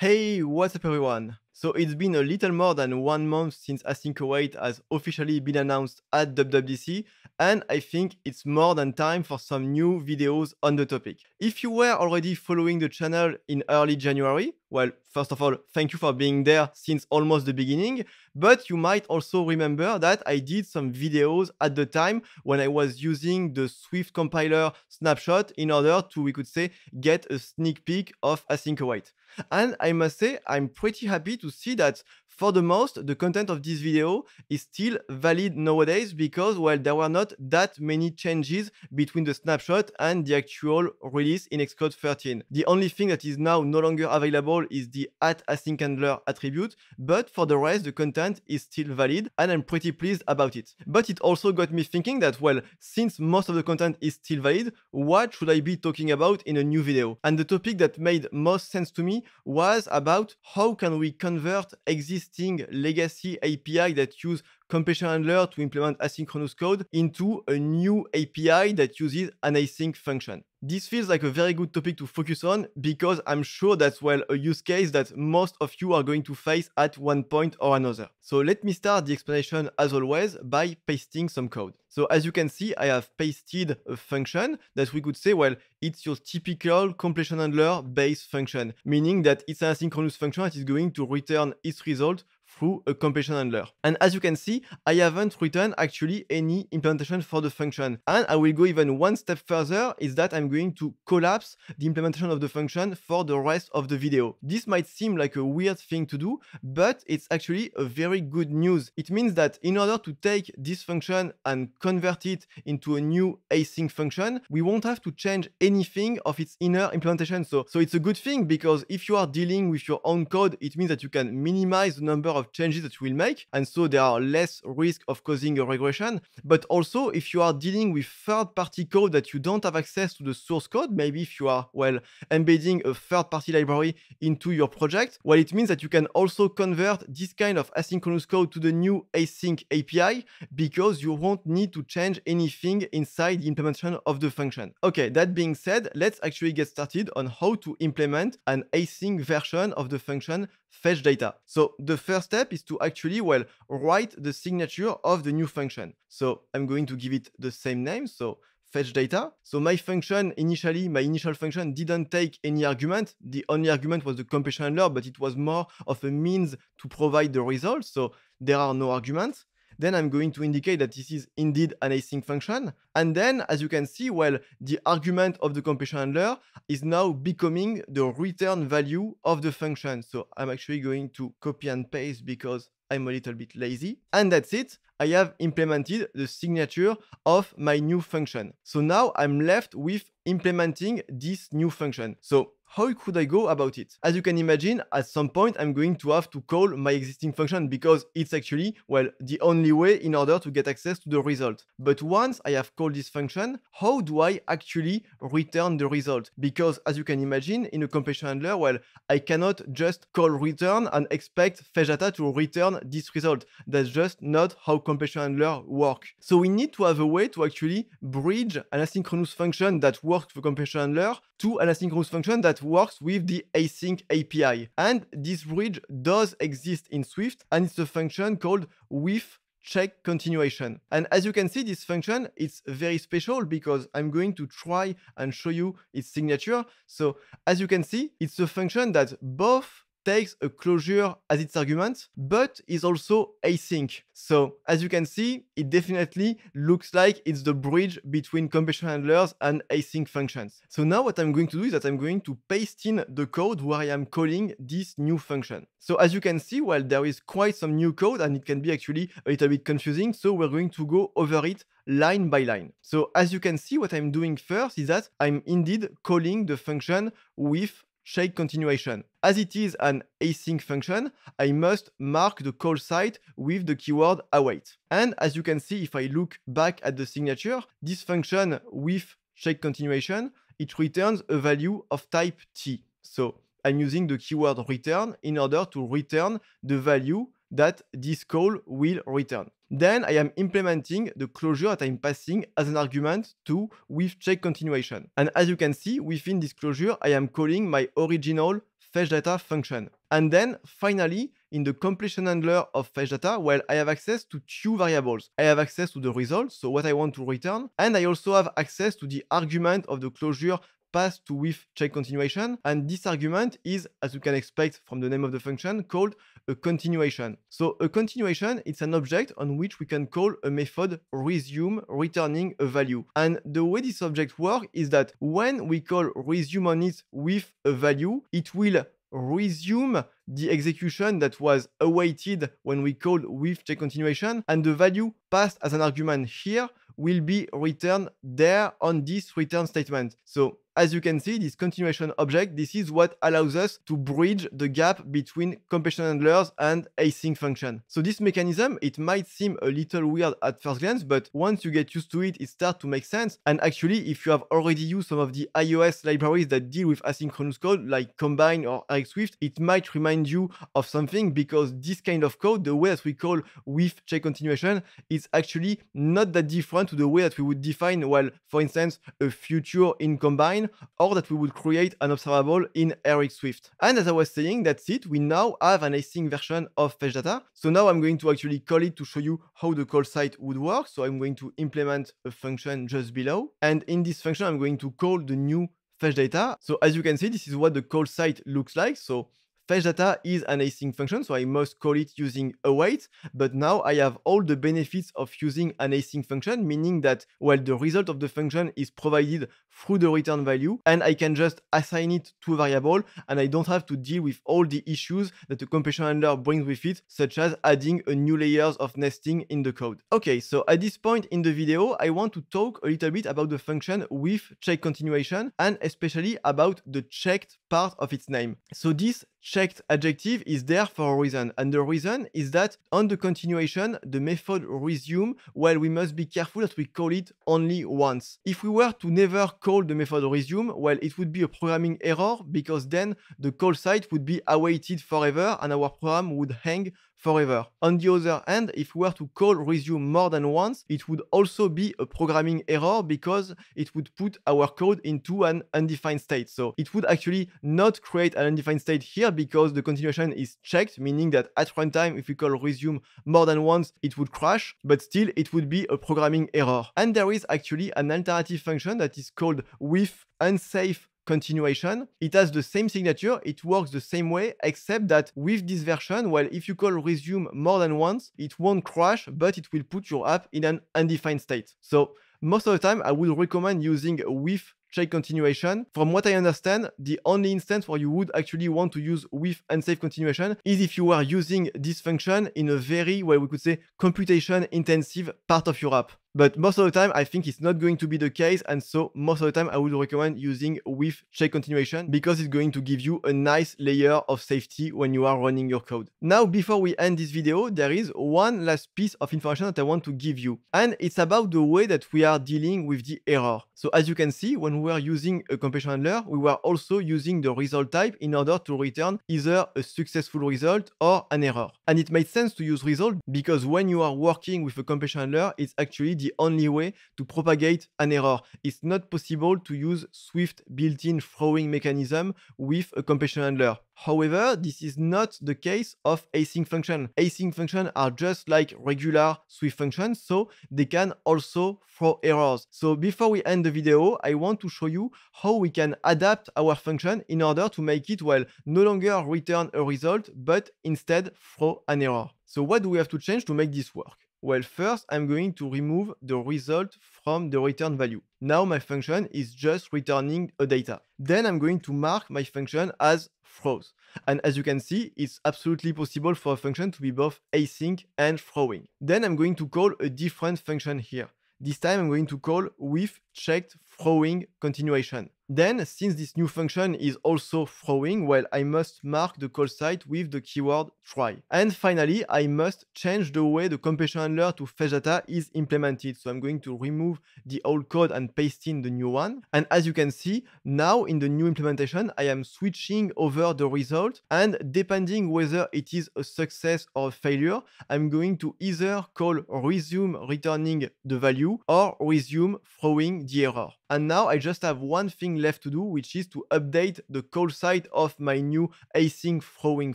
Hey, what's up everyone? So it's been a little more than one month since Async await has officially been announced at WWDC, and I think it's more than time for some new videos on the topic. If you were already following the channel in early January, well, first of all, thank you for being there since almost the beginning, but you might also remember that I did some videos at the time when I was using the Swift compiler snapshot in order to, we could say, get a sneak peek of Async Await. And I must say, I'm pretty happy to to see that for the most, the content of this video is still valid nowadays because, well, there were not that many changes between the snapshot and the actual release in Xcode 13. The only thing that is now no longer available is the at async handler attribute, but for the rest, the content is still valid and I'm pretty pleased about it. But it also got me thinking that, well, since most of the content is still valid, what should I be talking about in a new video? And the topic that made most sense to me was about how can we convert existing existing legacy API that use completion handler to implement asynchronous code into a new API that uses an async function. This feels like a very good topic to focus on because I'm sure that's well a use case that most of you are going to face at one point or another. So let me start the explanation as always by pasting some code. So as you can see, I have pasted a function that we could say, well, it's your typical completion handler based function, meaning that it's an asynchronous function that is going to return its result through a completion handler. And as you can see, I haven't written actually any implementation for the function. And I will go even one step further is that I'm going to collapse the implementation of the function for the rest of the video. This might seem like a weird thing to do, but it's actually a very good news. It means that in order to take this function and convert it into a new async function, we won't have to change anything of its inner implementation. So, so it's a good thing because if you are dealing with your own code, it means that you can minimize the number of changes that will make. And so there are less risk of causing a regression. But also, if you are dealing with third party code that you don't have access to the source code, maybe if you are, well, embedding a third party library into your project, well, it means that you can also convert this kind of asynchronous code to the new async API because you won't need to change anything inside the implementation of the function. Okay, that being said, let's actually get started on how to implement an async version of the function fetch data. So the first step is to actually, well, write the signature of the new function. So I'm going to give it the same name. So fetch data. So my function initially, my initial function didn't take any argument. The only argument was the compression handler, but it was more of a means to provide the result. So there are no arguments. Then I'm going to indicate that this is indeed an async function. And then, as you can see, well, the argument of the compression handler is now becoming the return value of the function. So I'm actually going to copy and paste because I'm a little bit lazy. And that's it. I have implemented the signature of my new function. So now I'm left with implementing this new function. So how could I go about it? As you can imagine, at some point I'm going to have to call my existing function because it's actually, well, the only way in order to get access to the result. But once I have called this function, how do I actually return the result? Because as you can imagine, in a compression handler, well, I cannot just call return and expect fetch to return this result. That's just not how compression handler work. So we need to have a way to actually bridge an asynchronous function that works for compression handler to an asynchronous function that that works with the async API. And this bridge does exist in Swift and it's a function called with check continuation. And as you can see, this function it's very special because I'm going to try and show you its signature. So as you can see, it's a function that both takes a closure as its argument, but is also async. So as you can see, it definitely looks like it's the bridge between compression handlers and async functions. So now what I'm going to do is that I'm going to paste in the code where I am calling this new function. So as you can see, well, there is quite some new code and it can be actually a little bit confusing. So we're going to go over it line by line. So as you can see, what I'm doing first is that I'm indeed calling the function with Shake continuation. As it is an async function, I must mark the call site with the keyword await. And as you can see, if I look back at the signature, this function with shake continuation, it returns a value of type t. So I'm using the keyword return in order to return the value that this call will return. Then I am implementing the closure that I'm passing as an argument to with check continuation. And as you can see, within this closure, I am calling my original fetch data function. And then finally, in the completion handler of fetch data, well, I have access to two variables. I have access to the result, so what I want to return, and I also have access to the argument of the closure passed to with check continuation. And this argument is, as you can expect from the name of the function, called a continuation. So a continuation, it's an object on which we can call a method resume returning a value. And the way this object works is that when we call resume on it with a value, it will resume the execution that was awaited when we called with check continuation and the value passed as an argument here will be returned there on this return statement. So as you can see, this continuation object, this is what allows us to bridge the gap between compression handlers and async function. So this mechanism, it might seem a little weird at first glance, but once you get used to it, it starts to make sense. And actually, if you have already used some of the iOS libraries that deal with asynchronous code, like Combine or RxSwift, it might remind you of something because this kind of code, the way that we call with check continuation, is actually not that different to the way that we would define, well, for instance, a future in Combine or that we would create an observable in Eric Swift. And as I was saying, that's it. We now have an async version of fetch data. So now I'm going to actually call it to show you how the call site would work. So I'm going to implement a function just below. And in this function, I'm going to call the new fetch data. So as you can see, this is what the call site looks like. So fetch data is an async function, so I must call it using await, but now I have all the benefits of using an async function, meaning that while well, the result of the function is provided through the return value, and I can just assign it to a variable, and I don't have to deal with all the issues that the compression handler brings with it, such as adding a new layers of nesting in the code. Okay, so at this point in the video, I want to talk a little bit about the function with check continuation, and especially about the checked part of its name. So this checked adjective is there for a reason. And the reason is that on the continuation, the method resume, well, we must be careful that we call it only once. If we were to never call the method resume, well, it would be a programming error because then the call site would be awaited forever and our program would hang forever. On the other hand, if we were to call resume more than once, it would also be a programming error because it would put our code into an undefined state. So it would actually not create an undefined state here because the continuation is checked, meaning that at runtime, if we call resume more than once, it would crash, but still it would be a programming error. And there is actually an alternative function that is called with unsafe continuation, it has the same signature, it works the same way, except that with this version, well, if you call resume more than once, it won't crash, but it will put your app in an undefined state. So most of the time, I would recommend using with check continuation. From what I understand, the only instance where you would actually want to use with unsafe continuation is if you are using this function in a very, well, we could say computation intensive part of your app. But most of the time, I think it's not going to be the case. And so most of the time, I would recommend using with check continuation because it's going to give you a nice layer of safety when you are running your code. Now, before we end this video, there is one last piece of information that I want to give you. And it's about the way that we are dealing with the error. So as you can see, when we were using a completion handler, we were also using the result type in order to return either a successful result or an error. And it made sense to use result because when you are working with a completion handler, it's actually the only way to propagate an error. It's not possible to use Swift built-in throwing mechanism with a compression handler. However, this is not the case of async function. Async functions are just like regular Swift functions, so they can also throw errors. So before we end the video, I want to show you how we can adapt our function in order to make it, well, no longer return a result, but instead throw an error. So what do we have to change to make this work? Well, first I'm going to remove the result from the return value. Now my function is just returning a data. Then I'm going to mark my function as froze. And as you can see, it's absolutely possible for a function to be both async and throwing. Then I'm going to call a different function here. This time I'm going to call with checked throwing continuation. Then, since this new function is also throwing, well, I must mark the call site with the keyword try. And finally, I must change the way the compression handler to fetch data is implemented. So I'm going to remove the old code and paste in the new one. And as you can see, now in the new implementation, I am switching over the result. And depending whether it is a success or a failure, I'm going to either call resume returning the value or resume throwing the error. And now I just have one thing left to do, which is to update the call site of my new async throwing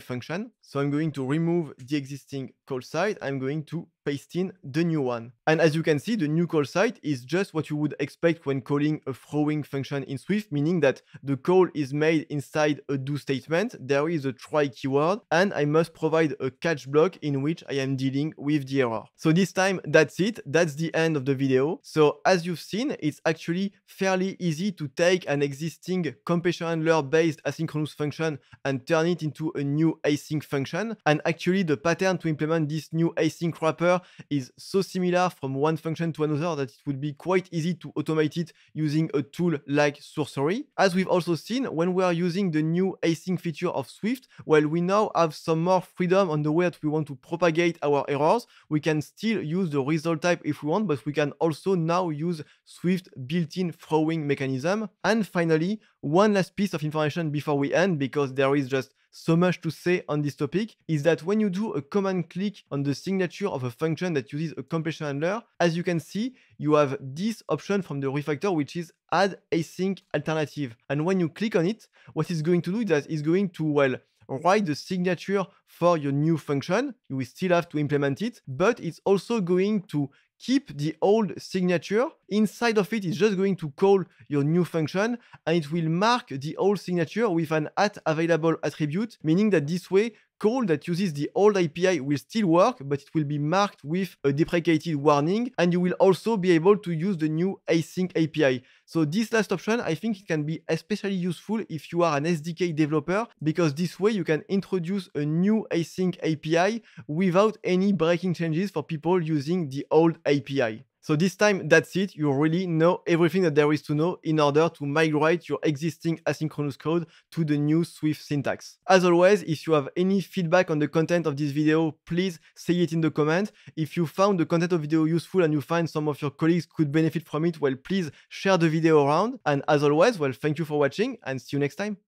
function. So I'm going to remove the existing call site. I'm going to paste in the new one. And as you can see, the new call site is just what you would expect when calling a throwing function in Swift, meaning that the call is made inside a do statement. There is a try keyword and I must provide a catch block in which I am dealing with the error. So this time, that's it. That's the end of the video. So as you've seen, it's actually fairly easy to take an existing compassion handler based asynchronous function and turn it into a new async function function. And actually, the pattern to implement this new async wrapper is so similar from one function to another that it would be quite easy to automate it using a tool like Sorcery. As we've also seen, when we are using the new async feature of Swift, well, we now have some more freedom on the way that we want to propagate our errors. We can still use the result type if we want, but we can also now use Swift built-in throwing mechanism. And finally, one last piece of information before we end, because there is just so much to say on this topic is that when you do a command click on the signature of a function that uses a completion handler, as you can see, you have this option from the refactor, which is add async alternative. And when you click on it, what it's going to do is that it's going to, well, write the signature for your new function. You will still have to implement it, but it's also going to keep the old signature Inside of it is just going to call your new function and it will mark the old signature with an at available attribute, meaning that this way call that uses the old API will still work, but it will be marked with a deprecated warning, and you will also be able to use the new async API. So this last option, I think it can be especially useful if you are an SDK developer, because this way you can introduce a new async API without any breaking changes for people using the old API. So this time, that's it. You really know everything that there is to know in order to migrate your existing asynchronous code to the new Swift syntax. As always, if you have any feedback on the content of this video, please say it in the comment. If you found the content of video useful and you find some of your colleagues could benefit from it, well, please share the video around. And as always, well, thank you for watching and see you next time.